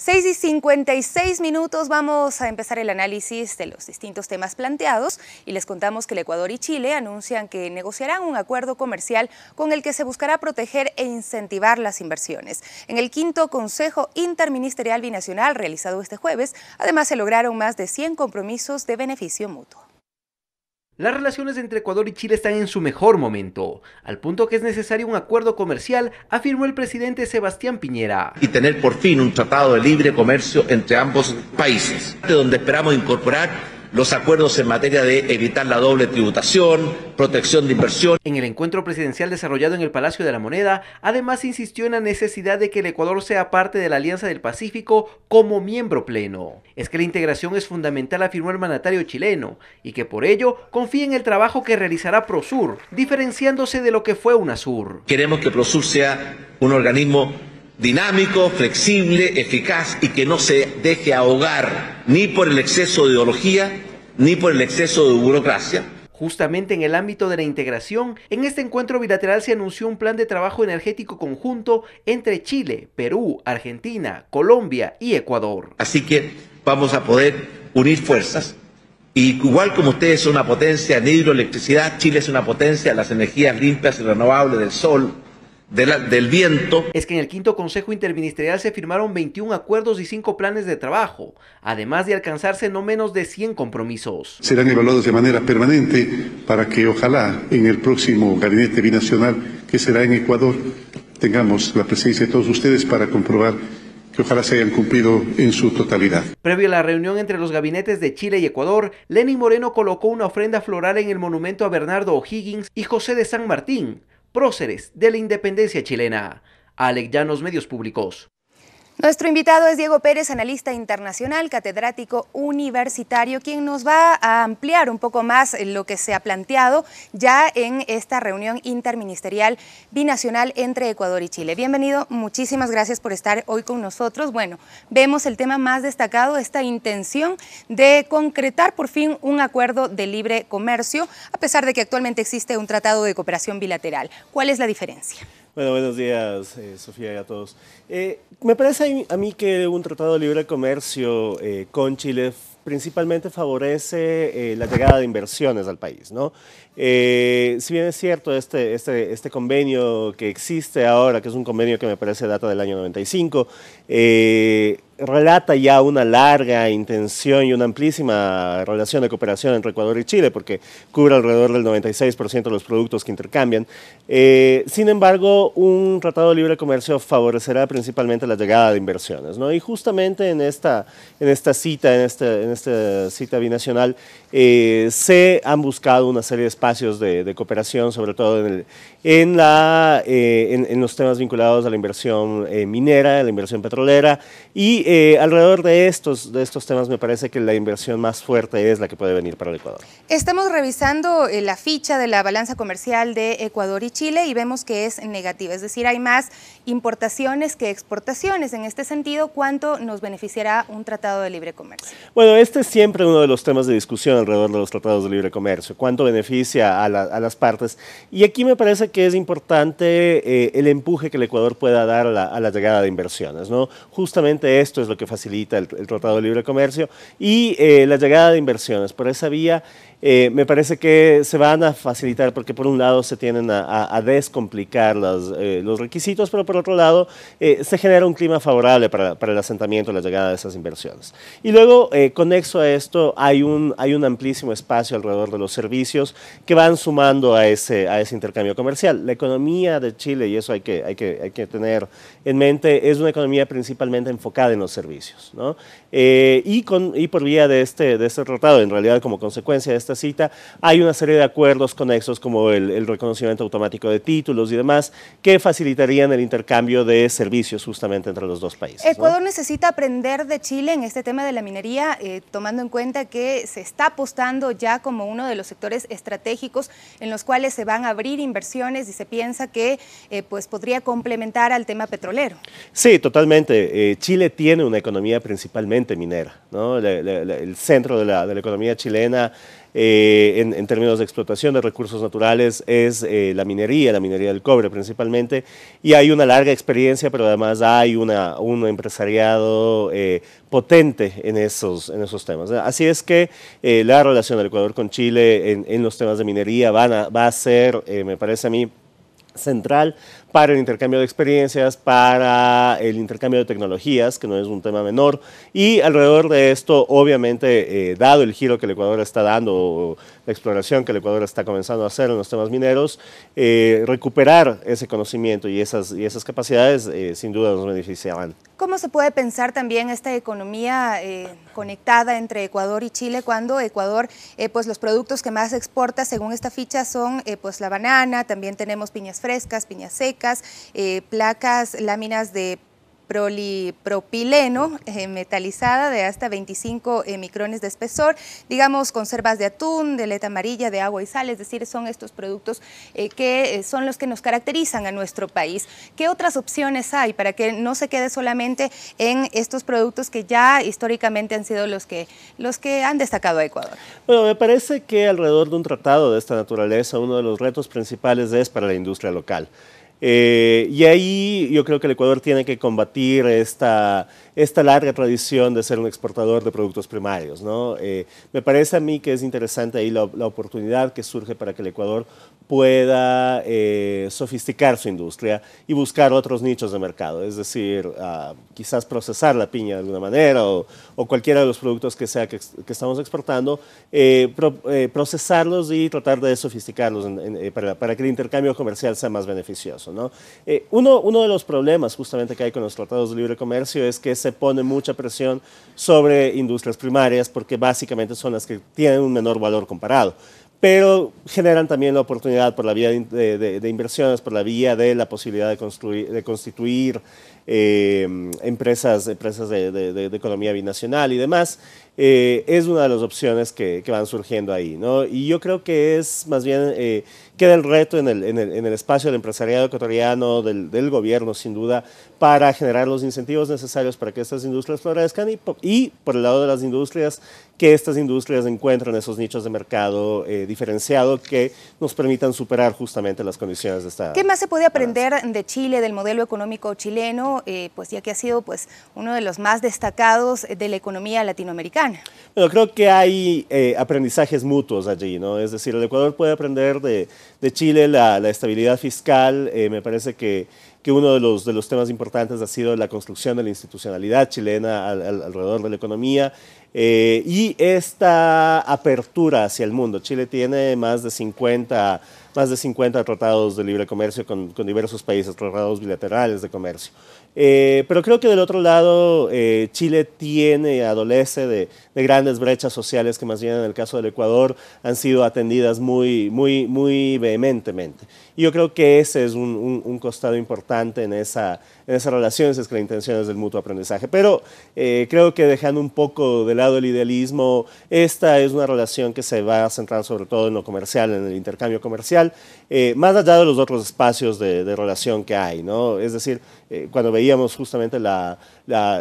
6 y 56 minutos vamos a empezar el análisis de los distintos temas planteados y les contamos que el Ecuador y Chile anuncian que negociarán un acuerdo comercial con el que se buscará proteger e incentivar las inversiones. En el quinto Consejo Interministerial Binacional realizado este jueves, además se lograron más de 100 compromisos de beneficio mutuo. Las relaciones entre Ecuador y Chile están en su mejor momento, al punto que es necesario un acuerdo comercial, afirmó el presidente Sebastián Piñera. Y tener por fin un tratado de libre comercio entre ambos países, de donde esperamos incorporar los acuerdos en materia de evitar la doble tributación, protección de inversión. En el encuentro presidencial desarrollado en el Palacio de la Moneda, además insistió en la necesidad de que el Ecuador sea parte de la Alianza del Pacífico como miembro pleno. Es que la integración es fundamental, afirmó el mandatario chileno, y que por ello confía en el trabajo que realizará Prosur, diferenciándose de lo que fue UNASUR. Queremos que Prosur sea un organismo dinámico, flexible, eficaz y que no se deje ahogar ni por el exceso de ideología ni por el exceso de burocracia. Justamente en el ámbito de la integración, en este encuentro bilateral se anunció un plan de trabajo energético conjunto entre Chile, Perú, Argentina, Colombia y Ecuador. Así que vamos a poder unir fuerzas. Y igual como ustedes son una potencia en hidroelectricidad, Chile es una potencia en las energías limpias y renovables del sol, del viento. Es que en el quinto Consejo Interministerial se firmaron 21 acuerdos y 5 planes de trabajo, además de alcanzarse no menos de 100 compromisos. Serán evaluados de manera permanente para que ojalá en el próximo gabinete binacional que será en Ecuador tengamos la presencia de todos ustedes para comprobar que ojalá se hayan cumplido en su totalidad. Previo a la reunión entre los gabinetes de Chile y Ecuador, Lenín Moreno colocó una ofrenda floral en el monumento a Bernardo O'Higgins y José de San Martín, próceres de la independencia chilena. Alec Llanos Medios Públicos. Nuestro invitado es Diego Pérez, analista internacional, catedrático universitario, quien nos va a ampliar un poco más lo que se ha planteado ya en esta reunión interministerial binacional entre Ecuador y Chile. Bienvenido, muchísimas gracias por estar hoy con nosotros. Bueno, vemos el tema más destacado, esta intención de concretar por fin un acuerdo de libre comercio, a pesar de que actualmente existe un tratado de cooperación bilateral. ¿Cuál es la diferencia? Bueno, buenos días, eh, Sofía, y a todos. Eh, me parece a mí que un tratado de libre comercio eh, con Chile principalmente favorece la llegada de inversiones al país, ¿no? si bien es cierto, este, este, este convenio que existe ahora, que es un convenio que me parece data del año 95, eh, relata ya una larga intención y una amplísima relación de cooperación entre Ecuador y Chile, porque cubre alrededor del 96% de los productos que intercambian. Eh, sin embargo, un tratado de libre comercio favorecerá principalmente la llegada de inversiones. ¿no? Y justamente en esta, en esta cita, en, este, en esta cita binacional, eh, se han buscado una serie de espacios de, cooperación, sobre todo en, el, en la, en, en, los temas vinculados a la inversión minera, a la inversión petrolera, y eh, alrededor de estos, de estos temas me parece que la inversión más fuerte es la que puede venir para el Ecuador. Estamos revisando eh, la ficha de la balanza comercial de Ecuador y Chile y vemos que es negativa, es decir, hay más importaciones que exportaciones. En este sentido, ¿cuánto nos beneficiará un tratado de libre comercio? Bueno, este es siempre uno de los temas de discusión alrededor de los tratados de libre comercio, cuánto beneficia a, las partes. Y aquí me parece que es importante eh, el empuje que el Ecuador pueda dar a la llegada de inversiones. ¿no? Justamente esto es lo que facilita el, Tratado de Libre Comercio y eh, la llegada de inversiones. Por esa vía eh, me parece que se van a facilitar porque por un lado se tienen a, descomplicar eh, los requisitos, pero por otro lado se genera un clima favorable para, el asentamiento, la llegada de esas inversiones. Y luego, conexo a esto, hay un, hay un amplísimo espacio alrededor de los servicios que van sumando a ese, a ese intercambio comercial. La economía de Chile, y eso hay que, hay que, que tener en mente, es una economía principalmente enfocada en los servicios. Eh, y, con, y, por vía de este, de este tratado, en realidad como consecuencia de esta cita, hay una serie de acuerdos conexos como el, reconocimiento automático de títulos y demás que facilitarían el intercambio de servicios justamente entre los dos países. Ecuador necesita aprender de Chile en este tema de la minería, eh, tomando en cuenta que se está apostando ya como uno de los sectores estratégicos en los cuales se van a abrir inversiones y se piensa que eh, pues podría complementar al tema petrolero. Sí, totalmente. Chile tiene una economía principalmente minera, el centro de la, economía chilena eh, en, términos de explotación de recursos naturales es eh, la minería, la minería del cobre principalmente, y hay una larga experiencia, pero además hay un empresariado eh, potente en esos, en esos temas. Así es que la relación del Ecuador con Chile en, los temas de minería va a ser, me parece a mí, central para el intercambio de experiencias, para el intercambio de tecnologías, que no es un tema menor. Y alrededor de esto, obviamente, eh, dado el giro que el Ecuador está dando, la exploración que el Ecuador está comenzando a hacer en los temas mineros, eh, recuperar ese conocimiento y esas, y esas capacidades eh, sin duda nos beneficiarán. ¿Cómo se puede pensar también esta economía conectada entre Ecuador y Chile cuando Ecuador, pues los productos que más exporta según esta ficha son pues la banana, también tenemos piñas frescas, piñas secas, eh, placas, láminas de prolipropileno eh, metalizada de hasta 25 eh, micrones de espesor, digamos conservas de atún, de leta amarilla, de agua y sal, es decir, son estos productos que son los que nos caracterizan a nuestro país. ¿Qué otras opciones hay para que no se quede solamente en estos productos que ya históricamente han sido los que, los que han destacado a Ecuador? Bueno, me parece que alrededor de un tratado de esta naturaleza, uno de los retos principales es para la industria local. Eh, y ahí yo creo que el Ecuador tiene que combatir esta, esta larga tradición de ser un exportador de productos primarios. ¿no? Eh, me parece a mí que es interesante ahí la, la, oportunidad que surge para que el Ecuador pueda eh, sofisticar su industria y buscar otros nichos de mercado, es decir, ah, quizás procesar la piña de alguna manera o, cualquiera de los productos que sea que, estamos exportando, eh, eh, procesarlos y tratar de sofisticarlos para, que el intercambio comercial sea más beneficioso. ¿no? uno, uno de los problemas justamente que hay con los tratados de libre comercio es que se pone mucha presión sobre industrias primarias porque básicamente son las que tienen un menor valor comparado pero generan también la oportunidad por la vía de, inversiones, por la vía de la posibilidad de, construir, de constituir eh, empresas, empresas de, economía binacional y demás. Eh, es una de las opciones que, van surgiendo ahí. Y yo creo que es más bien, eh, queda el reto en el, espacio del empresariado ecuatoriano, del, gobierno, sin duda, para generar los incentivos necesarios para que estas industrias florezcan y, por el lado de las industrias, que estas industrias encuentren esos nichos de mercado eh, diferenciado que nos permitan superar justamente las condiciones de estado ¿Qué más se puede aprender de Chile, del modelo económico chileno, pues ya que ha sido pues, uno de los más destacados de la economía latinoamericana? Bueno, creo que hay eh, aprendizajes mutuos allí, ¿no? Es decir, el Ecuador puede aprender de, Chile la, estabilidad fiscal. Eh, me parece que, uno de los, temas importantes ha sido la construcción de la institucionalidad chilena alrededor de la economía. Eh, y esta apertura hacia el mundo. Chile tiene más de 50, más de 50 tratados de libre comercio con diversos países, tratados bilaterales de comercio. Eh, pero creo que del otro lado, eh, Chile tiene y adolece de, grandes brechas sociales que más bien en el caso del Ecuador han sido atendidas muy, muy, muy vehementemente. Y yo creo que ese es un costado importante en esa en esas relaciones es que la intención es del mutuo aprendizaje. Pero eh, creo que dejando un poco de lado el idealismo, esta es una relación que se va a centrar sobre todo en lo comercial, en el intercambio comercial, eh, más allá de los otros espacios de, relación que hay, ¿no? Es decir, eh, cuando veíamos justamente la, la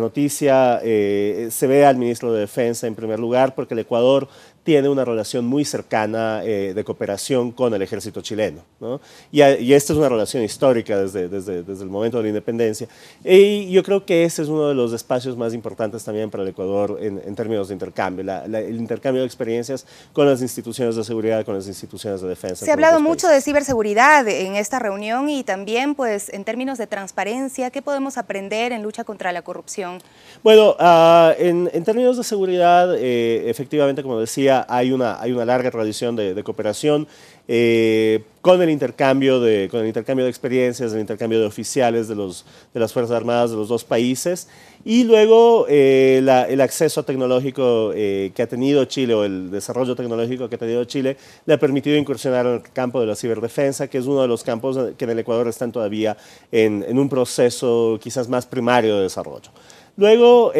noticia, se ve al ministro de Defensa en primer lugar porque el Ecuador tiene una relación muy cercana eh, de cooperación con el ejército chileno. ¿no? Y, esta es una relación histórica desde, desde, desde, el momento de la independencia. Y yo creo que ese es uno de los espacios más importantes también para el Ecuador en, en términos de intercambio, el intercambio de experiencias con las instituciones de seguridad, con las instituciones de defensa. Se ha hablado mucho de ciberseguridad en esta reunión y también pues en términos de transparencia, ¿qué podemos aprender en lucha contra la corrupción? Bueno, ah, en, en, términos de seguridad, eh, efectivamente, como decía, hay una, hay una larga tradición de, cooperación eh, con, el intercambio de, con el intercambio de experiencias, el intercambio de oficiales de, los, de las Fuerzas Armadas de los dos países y luego eh, el acceso tecnológico eh, que ha tenido Chile o el desarrollo tecnológico que ha tenido Chile le ha permitido incursionar en el campo de la ciberdefensa, que es uno de los campos que en el Ecuador están todavía en, en un proceso quizás más primario de desarrollo. Luego,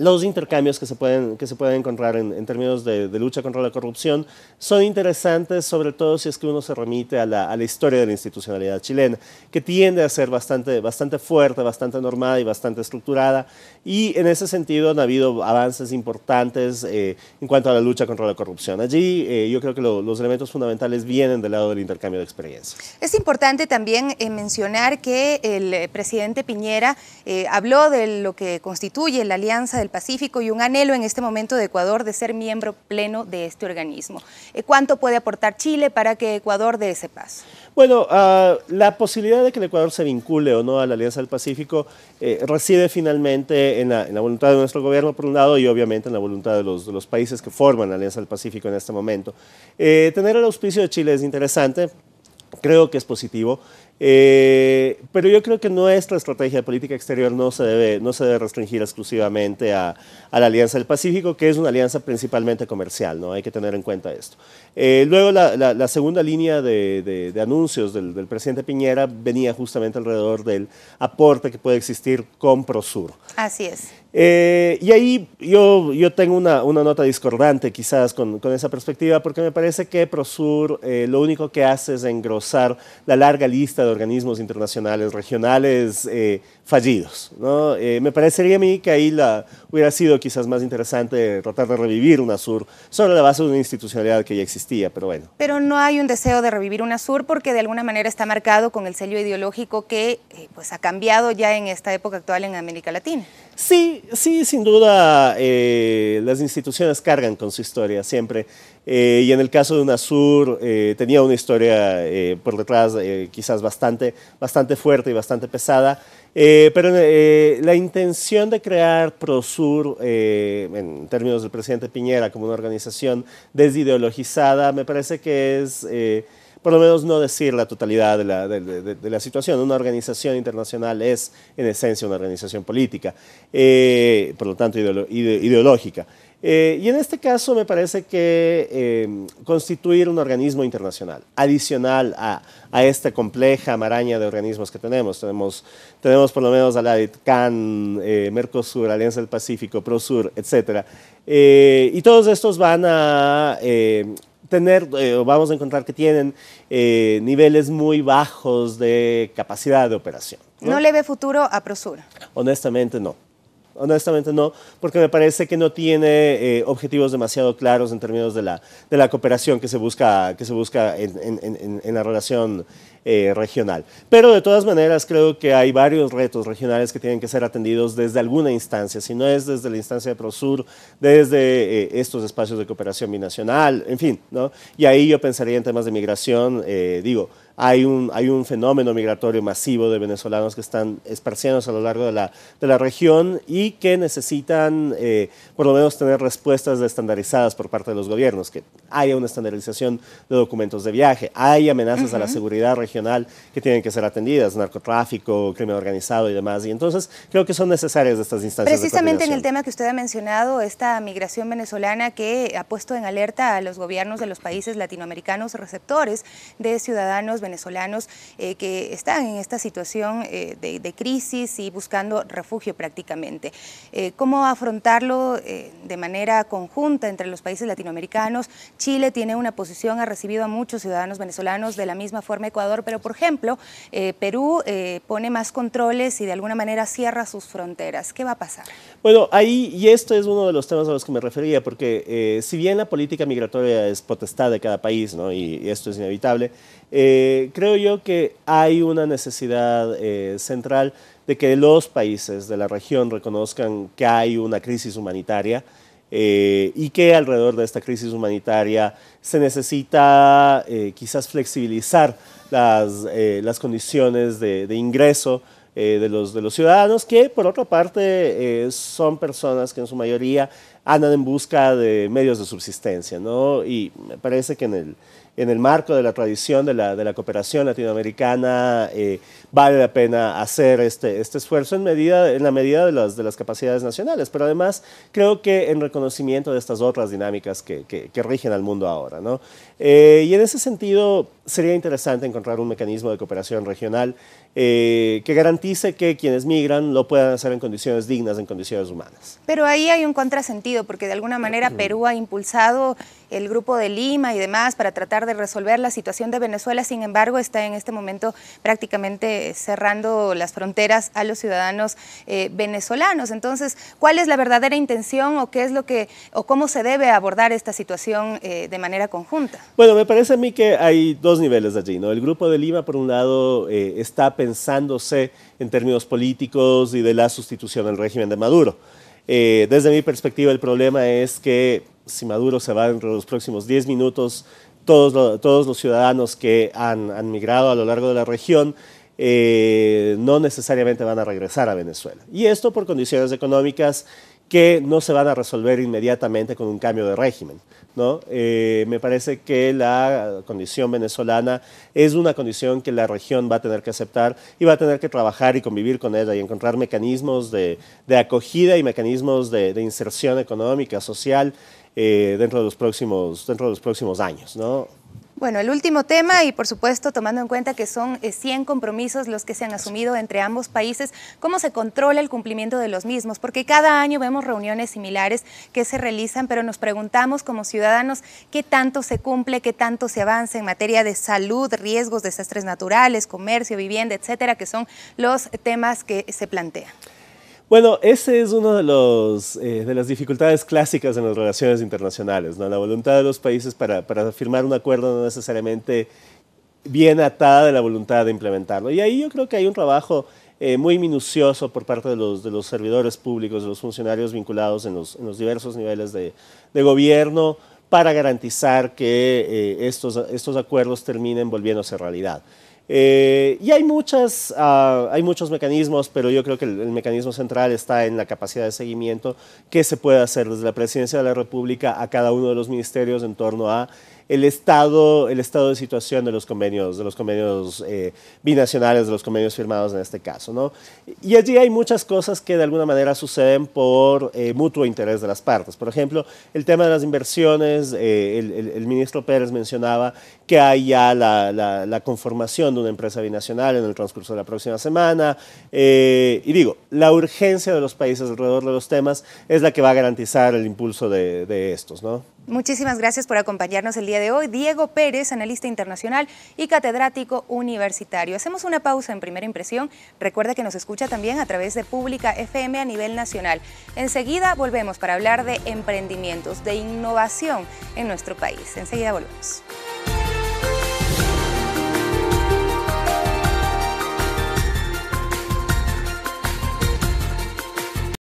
los intercambios que se pueden, que se pueden encontrar en, términos de, lucha contra la corrupción son interesantes, sobre todo si es que uno se remite a la, historia de la institucionalidad chilena, que tiende a ser bastante, bastante fuerte, bastante normada y bastante estructurada. Y en ese sentido han habido avances importantes eh, en cuanto a la lucha contra la corrupción. Allí eh, yo creo que los elementos fundamentales vienen del lado del intercambio de experiencias. Es importante también eh, mencionar que el presidente Piñera habló de lo que constituye la alianza del Pacífico y un anhelo en este momento de Ecuador de ser miembro pleno de este organismo. Eh, ¿Cuánto puede aportar Chile para que Ecuador dé ese paso? Bueno, ah, la posibilidad de que el Ecuador se vincule o no a la Alianza del Pacífico eh, reside finalmente en la, voluntad de nuestro gobierno, por un lado, y obviamente en la voluntad de los, países que forman la Alianza del Pacífico en este momento. Eh, tener el auspicio de Chile es interesante, creo que es positivo. Eh, pero yo creo que nuestra estrategia de política exterior no se debe, no se debe restringir exclusivamente a, la Alianza del Pacífico, que es una alianza principalmente comercial, ¿no? Hay que tener en cuenta esto. Eh, luego, la, segunda línea de, anuncios del, presidente Piñera venía justamente alrededor del aporte que puede existir con Prosur. Así es. Eh, y ahí yo, yo tengo una, una nota discordante quizás con, con, esa perspectiva, porque me parece que Prosur lo único que hace es engrosar la larga lista de organismos internacionales, regionales eh, fallidos. ¿no? Eh, me parecería a mí que ahí la, hubiera sido quizás más interesante tratar de revivir sur sobre la base de una institucionalidad que ya existía, pero bueno. Pero no hay un deseo de revivir una sur porque de alguna manera está marcado con el sello ideológico que eh, pues ha cambiado ya en esta época actual en América Latina. Sí, sí, sin duda eh, las instituciones cargan con su historia siempre. Eh, y en el caso de UNASUR eh, tenía una historia por detrás quizás bastante, bastante fuerte y bastante pesada. pero la intención de crear ProSur, en términos del presidente Piñera, como una organización desideologizada, me parece que es por lo menos no decir la totalidad de la, situación. Una organización internacional es, en esencia, una organización política, eh, por lo tanto, ideológica. Eh, y en este caso me parece que em, constituir un organismo internacional adicional a, esta compleja maraña de organismos que tenemos. Tenemos, tenemos por lo menos a la CAN, Mercosur, Alianza del Pacífico, Prosur, etc. Eh, y todos estos van a em, tener, eh, vamos a encontrar que tienen eh, niveles muy bajos de capacidad de operación. ¿no? le ve futuro a Prosura? Honestamente no. Honestamente no, porque me parece que no tiene eh, objetivos demasiado claros en términos de la, de la cooperación que se busca, que se busca en, en la relación eh, regional. Pero de todas maneras creo que hay varios retos regionales que tienen que ser atendidos desde alguna instancia, si no es desde la instancia de Prosur, desde eh, estos espacios de cooperación binacional, en fin, ¿no? Y ahí yo pensaría en temas de migración, eh, digo, hay un, hay un fenómeno migratorio masivo de venezolanos que están esparciéndose a lo largo de la, de la región y que necesitan eh, por lo menos tener respuestas estandarizadas por parte de los gobiernos, que haya una estandarización de documentos de viaje, hay amenazas a la seguridad regional que tienen que ser atendidas, narcotráfico, crimen organizado y demás. Y entonces creo que son necesarias estas instancias. Precisamente en el tema que usted ha mencionado, esta migración venezolana que ha puesto en alerta a los gobiernos de los países latinoamericanos receptores de ciudadanos venezolanos, venezolanos eh, que están en esta situación eh, de, crisis y buscando refugio prácticamente. Eh, ¿Cómo afrontarlo de manera conjunta entre los países latinoamericanos? Chile tiene una posición, ha recibido a muchos ciudadanos venezolanos de la misma forma Ecuador, pero por ejemplo, Perú pone más controles y de alguna manera cierra sus fronteras. ¿Qué va a pasar? Bueno, ahí, y esto es uno de los temas a los que me refería, porque si bien la política migratoria es potestad de cada país, ¿no? y esto es inevitable, eh, creo yo que hay una necesidad eh, central de que los países de la región reconozcan que hay una crisis humanitaria eh, y que alrededor de esta crisis humanitaria se necesita quizás flexibilizar las, condiciones de, ingreso de, los, de los ciudadanos, que por otra parte son personas que en su mayoría andan en busca de medios de subsistencia, Y me parece que en el en el marco de la tradición de la, de la cooperación latinoamericana eh, vale la pena hacer este, este esfuerzo en, medida, en la medida de las, de las capacidades nacionales, pero además creo que en reconocimiento de estas otras dinámicas que, rigen al mundo ahora. ¿no? Eh, y en ese sentido sería interesante encontrar un mecanismo de cooperación regional eh, que garantice que quienes migran lo puedan hacer en condiciones dignas, en condiciones humanas. Pero ahí hay un contrasentido, porque de alguna manera Perú ha impulsado el grupo de Lima y demás para tratar de resolver la situación de Venezuela, sin embargo está en este momento prácticamente cerrando las fronteras a los ciudadanos eh, venezolanos. Entonces, ¿cuál es la verdadera intención o qué es lo que o cómo se debe abordar esta situación eh, de manera conjunta? Bueno, me parece a mí que hay dos niveles allí. ¿no? El Grupo de Lima, por un lado, eh, está pensándose en términos políticos y de la sustitución del régimen de Maduro. Eh, desde mi perspectiva, el problema es que si Maduro se va en los próximos 10 minutos, todos, todos los ciudadanos que han, migrado a lo largo de la región eh, no necesariamente van a regresar a Venezuela. Y esto por condiciones económicas que no se van a resolver inmediatamente con un cambio de régimen. ¿no? Eh, me parece que la condición venezolana es una condición que la región va a tener que aceptar y va a tener que trabajar y convivir con ella y encontrar mecanismos de, acogida y mecanismos de, inserción económica, social, eh, dentro, de los próximos, dentro de los próximos años. ¿no? Bueno, el último tema y por supuesto tomando en cuenta que son 100 eh, compromisos los que se han asumido entre ambos países, ¿cómo se controla el cumplimiento de los mismos? Porque cada año vemos reuniones similares que se realizan, pero nos preguntamos como ciudadanos qué tanto se cumple, qué tanto se avanza en materia de salud, riesgos, desastres naturales, comercio, vivienda, etcétera, que son los temas que se plantean. Bueno, esa es una eh, de, las dificultades clásicas en las relaciones internacionales, la voluntad de los países para, firmar un acuerdo no necesariamente bien atada de la voluntad de implementarlo. Y ahí yo creo que hay un trabajo eh, muy minucioso por parte de los, servidores públicos, de los funcionarios vinculados en los, diversos niveles de, gobierno para garantizar que eh, estos, estos acuerdos terminen volviéndose realidad. Eh, y hay, muchas, ah, hay muchos mecanismos, pero yo creo que el, mecanismo central está en la capacidad de seguimiento que se puede hacer desde la Presidencia de la República a cada uno de los ministerios en torno a el estado, el estado de situación de los convenios, de los convenios eh, binacionales, de los convenios firmados en este caso. ¿no? Y allí hay muchas cosas que de alguna manera suceden por eh, mutuo interés de las partes. Por ejemplo, el tema de las inversiones, eh, el, ministro Pérez mencionaba que hay ya la, la, la, conformación de una empresa binacional en el transcurso de la próxima semana. y digo, la urgencia de los países alrededor de los temas es la que va a garantizar el impulso de, de estos. ¿no? Muchísimas gracias por acompañarnos el día de hoy. Diego Pérez, analista internacional y catedrático universitario. Hacemos una pausa en primera impresión. Recuerda que nos escucha también a través de Pública FM a nivel nacional. Enseguida volvemos para hablar de emprendimientos, de innovación en nuestro país. Enseguida volvemos.